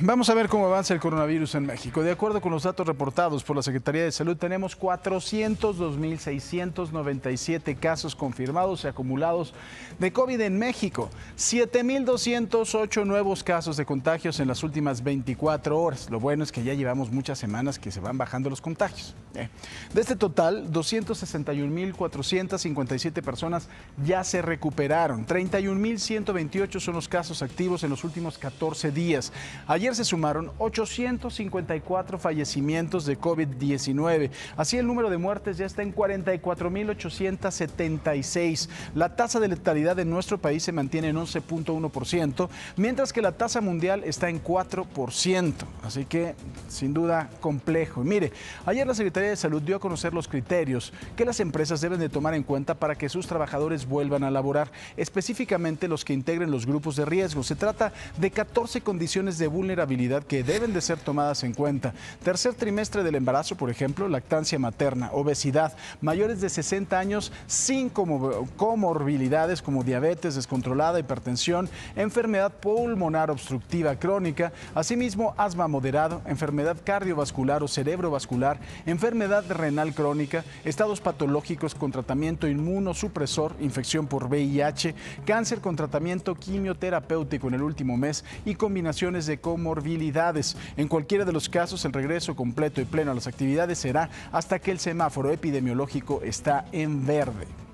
Vamos a ver cómo avanza el coronavirus en México. De acuerdo con los datos reportados por la Secretaría de Salud, tenemos 402.697 casos confirmados y acumulados de COVID en México, 7.208 nuevos casos de contagios en las últimas 24 horas. Lo bueno es que ya llevamos muchas semanas que se van bajando los contagios. ¿eh? De este total, 261.457 personas ya se recuperaron, 31.128 son los casos activos en los últimos 14 días. Ayer se sumaron 854 fallecimientos de COVID-19. Así el número de muertes ya está en 44.876. La tasa de letalidad en nuestro país se mantiene en 11.1%, mientras que la tasa mundial está en 4%. Así que, sin duda, complejo. Y mire, ayer la Secretaría de Salud dio a conocer los criterios que las empresas deben de tomar en cuenta para que sus trabajadores vuelvan a laborar, específicamente los que integren los grupos de riesgo. Se trata de 14 condiciones de vulnerabilidad habilidad que deben de ser tomadas en cuenta. Tercer trimestre del embarazo, por ejemplo, lactancia materna, obesidad, mayores de 60 años sin comorbilidades como diabetes descontrolada, hipertensión, enfermedad pulmonar obstructiva crónica, asimismo asma moderado, enfermedad cardiovascular o cerebrovascular, enfermedad renal crónica, estados patológicos con tratamiento inmunosupresor, infección por VIH, cáncer con tratamiento quimioterapéutico en el último mes y combinaciones de morbilidades. En cualquiera de los casos, el regreso completo y pleno a las actividades será hasta que el semáforo epidemiológico está en verde.